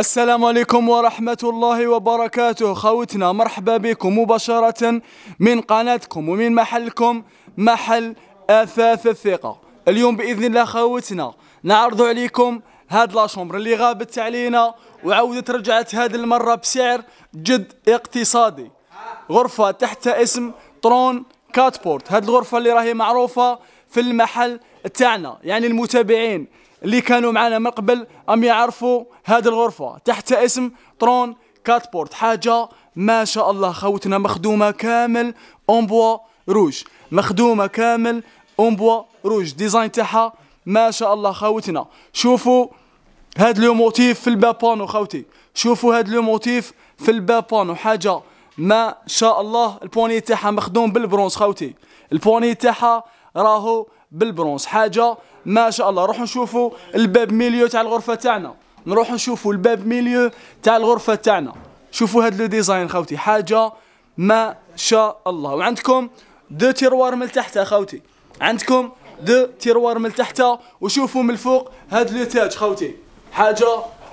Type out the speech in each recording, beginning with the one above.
السلام عليكم ورحمة الله وبركاته خوتنا مرحبا بكم مباشرة من قناتكم ومن محلكم محل أثاث الثقة اليوم بإذن الله خوتنا نعرض عليكم هاد لاشومبر اللي غابت علينا وعودت رجعت هاد المرة بسعر جد اقتصادي غرفة تحت اسم ترون كاتبورت هاد الغرفة اللي راهي معروفة في المحل تاعنا يعني المتابعين اللي كانوا معنا من قبل أم يعرفوا هذه الغرفة تحت اسم ترون كاتبورت حاجة ما شاء الله خوتنا مخدومة كامل أمبوا روج مخدومة كامل أمبوا روج ديزاين تاعها ما شاء الله خوتنا شوفوا هاد لو موتيف في البابانو خوتي شوفوا هاد لو موتيف في البابانو حاجة ما شاء الله البوني تاعها مخدوم بالبرونز خوتي البوني تاعها راهو بالبرونز حاجة ما شاء الله نروح نشوفوا الباب ميليو تاع الغرفه تاعنا نروحوا نشوفوا الباب ميليو تاع الغرفه تاعنا شوفوا هذا لو ديزاين خاوتي حاجه ما شاء الله وعندكم دو تيروار من تحت خاوتي عندكم دو تيروار من تحت وشوفوا من الفوق هذا لو تاج خاوتي حاجه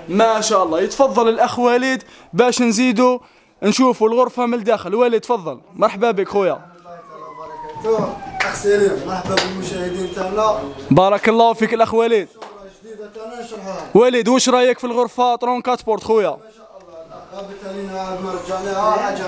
ما شاء الله يتفضل الاخ وليد باش نزيدوا نشوفوا الغرفه من الداخل وليد تفضل مرحبا بك خويا بارك الله فيك الاخ وليد وليد واش رايك في الغرفه ترون كاتبورت خويا حاجه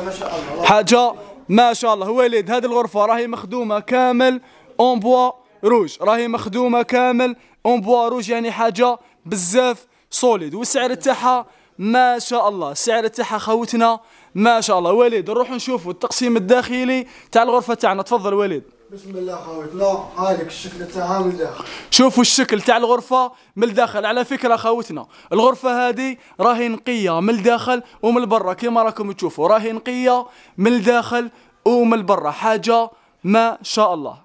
ما شاء الله حاجه ما شاء الله وليد هذه الغرفه راهي مخدومه كامل اون بوا روج راهي مخدومه كامل اون بوا روج يعني حاجه بزاف سوليد والسعر تاعها ما شاء الله السعر تاعها خوتنا ما شاء الله وليد نروح نشوفوا التقسيم الداخلي تاع الغرفه تاعنا تفضل وليد بسم الله خاوتنا هذاك الشكل تاعها من الداخل شوفوا الشكل تاع الغرفه من الداخل على فكره خاوتنا الغرفه هذه راهي نقيه من الداخل ومن برا كما راكم تشوفوا راهي نقيه من الداخل ومن برا حاجه ما شاء الله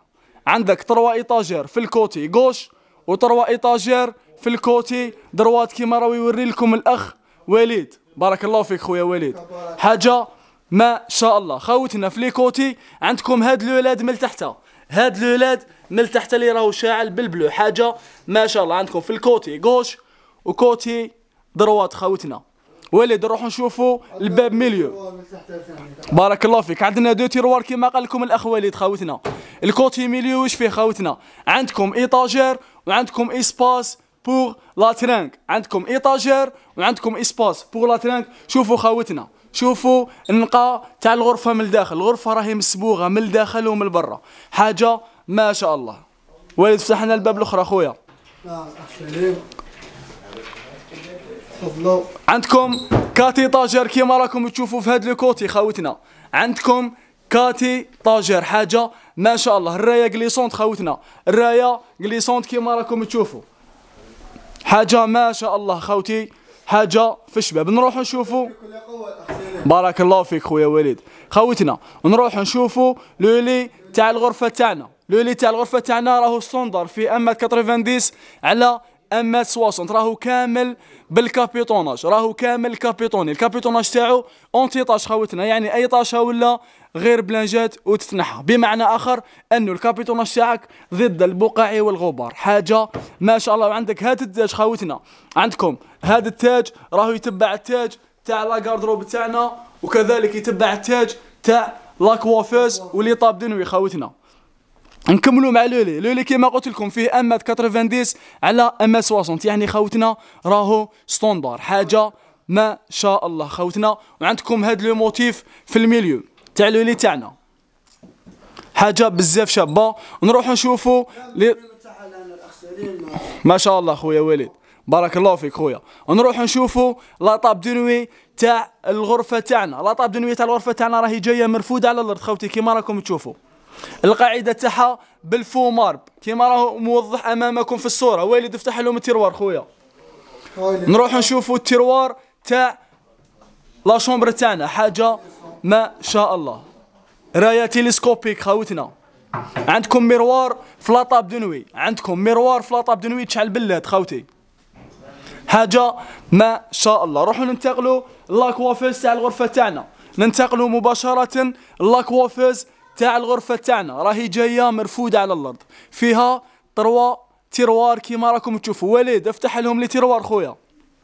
عندك تروا ايطاجير في الكوتي غوش وتروا ايطاجير في الكوتي دروات كما راهو يوري لكم الاخ وليد بارك الله فيك خويا وليد حاجه ما شاء الله خوتنا في ليكوتي عندكم هاد الولاد من تحتها هاد الولاد من تحت اللي راهو شاعل بالبلو حاجه ما شاء الله عندكم في الكوتي غوش وكوتي دروات خوتنا وليد نروحو نشوفوا الباب ميليو بارك الله فيك عندنا دو تيروار كيما قال لكم الاخ وليد خوتنا الكوتي ميليو واش فيه خوتنا عندكم ايطاجير وعندكم اسباس بور لا ترانك عندكم ايطاجير وعندكم اسباس بور لا ترانك شوفوا خوتنا شوفوا النقا تاع الغرفه من الداخل الغرفه راهي مسبوغه من الداخل ومن برا حاجه ما شاء الله وليد فتح لنا الباب الاخرى خويا نعم، عندكم كاتي طاجر كيما راكم تشوفوا في هاد الكوتي خاوتنا عندكم كاتي طاجر حاجه ما شاء الله الرايه كليسونت خاوتنا الرايه كليسونت كيما راكم تشوفوا حاجه ما شاء الله خاوتي حاجه في الشباب نروحوا نشوفوا بارك الله فيك خويا وليد خوتنا نروح نشوفوا لولي تاع الغرفه تاعنا لولي تاع الغرفه تاعنا راهو ستوندر في أما 90 على اما 60 راهو كامل بالكابيتوناج راهو كامل كابيتوني الكابيتوناج تاعو اونتي طاش خوتنا يعني اي طاشه ولا غير بلانجات وتتنحى بمعنى اخر انه الكابيتوناج تاعك ضد البقع والغبار حاجه ما شاء الله وعندك هاد التاج خوتنا عندكم هاد التاج راهو يتبع التاج تاع لا كاردروب تاعنا وكذلك يتبع التاج تاع لا كوافيز واللي طاب دنوي خاوتنا نكملوا مع لولي لولي كيما قلت لكم فيه ام 90 على ام 60 يعني خاوتنا راهو ستوندار حاجه ما شاء الله خاوتنا وعندكم هاد لو موتيف في الميليو تاع لولي تاعنا حاجه بزاف شابه نروحوا نشوفوا ما شاء الله خويا وليد بارك الله فيك خويا نروح نشوفوا لاطاب دنوي تاع الغرفه تاعنا لاطاب دنوي تاع الغرفه تاعنا راهي جايه مرفوده على الارض خوتي كيما راكم تشوفوا القاعده تاعها بالفو مارب كيما راهو موضح امامكم في الصوره ويلي افتح لهم التيروار خويا نروح نشوفوا التيروار تاع لا شومبر تاعنا حاجه ما شاء الله رايه تيليسكوبيك خاوتنا عندكم ميروار في لاطاب دنوي عندكم ميروار في لاطاب دنوي تشعل بلاد خوتي حاجه ما شاء الله روحوا ننتقلوا لاكوافيز تاع الغرفه تاعنا ننتقلوا مباشره لاكوافيز تاع الغرفه تاعنا راهي جايه مرفوده على الارض فيها تروا تيروار كيما راكم تشوفوا وليد افتح لهم لي تيروار خويا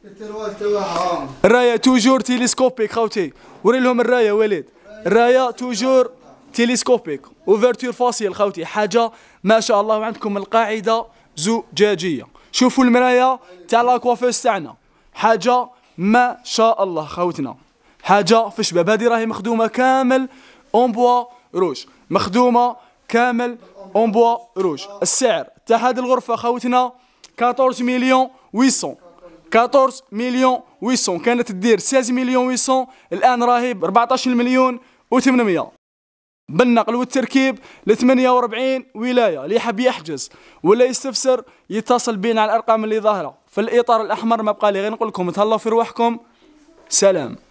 التيروار تاعها الرايه توجور تيليسكوبيك خوتي وري لهم الرايه وليد الرايه توجور تيليسكوبيك اوفرتور فاسيل خوتي حاجه ما شاء الله وعندكم القاعده زجاجيه شوفوا المرايا تاع لاكوافوس تاعنا حاجه ما شاء الله خوتنا حاجه في الشباب هذه راهي مخدومه كامل اون بوا روج مخدومه كامل اون بوا روج السعر تاع هذه الغرفه خوتنا 14 مليون 800 14 مليون 800 كانت تدير 16 مليون 800 الان راهي 14 مليون و800 بالنقل والتركيب ل 48 ولايه اللي يحب يحجز ولا يستفسر يتصل بينا على الارقام اللي ظاهره في الاطار الاحمر ما بقى لي غير نقول لكم تهلاو في روحكم سلام